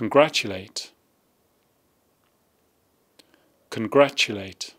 Congratulate. Congratulate.